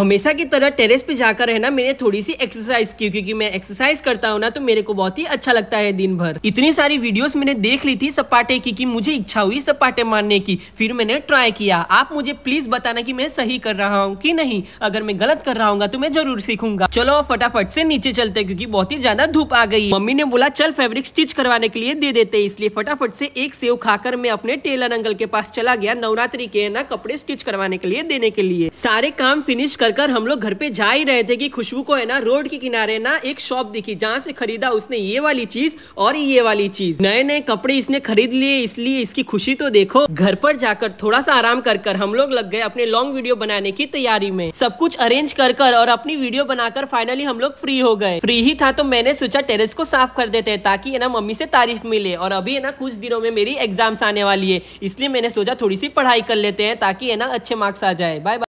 हमेशा की तरह टेरेस पे जाकर है ना मैंने थोड़ी सी एक्सरसाइज की क्योंकि मैं एक्सरसाइज करता हूँ ना तो मेरे को बहुत ही अच्छा लगता है दिन भर इतनी सारी वीडियोस मैंने देख ली थी सपाटे की कि मुझे इच्छा हुई सपाटे मारने की फिर मैंने ट्राई किया आप मुझे प्लीज बताना कि मैं सही कर रहा हूँ कि नहीं अगर मैं गलत कर रहा हूँ तो मैं जरूर सीखूंगा चलो फटाफट से नीचे चलते क्योंकि बहुत ही ज्यादा धूप आ गई मम्मी ने बोला चल फेब्रिक स्टिच करवाने के लिए दे देते इसलिए फटाफट से एक सेव खाकर मैं अपने टेलर अंकल के पास चला गया नवरात्रि के ना कपड़े स्टिच करवाने के लिए देने के लिए सारे काम फिनिश कर कर कर हम लोग घर पे जा ही रहे थे कि खुशबू को है ना रोड के किनारे ना एक शॉप दिखी जहाँ से खरीदा उसने ये वाली चीज और ये वाली चीज नए नए कपड़े इसने खरीद लिए इसलिए इसकी खुशी तो देखो घर पर जाकर थोड़ा सा आराम कर कर हम लोग लग गए अपने लॉन्ग वीडियो बनाने की तैयारी में सब कुछ अरेंज कर कर और अपनी वीडियो बनाकर फाइनली हम लोग फ्री हो गए फ्री ही था तो मैंने सोचा टेरेस को साफ कर देते है ताकि ना मम्मी से तारीफ मिले और अभी है ना कुछ दिनों में मेरी एग्जाम्स आने वाली है इसलिए मैंने सोचा थोड़ी सी पढ़ाई कर लेते हैं ताकि है ना अच्छे मार्क्स आ जाए बाय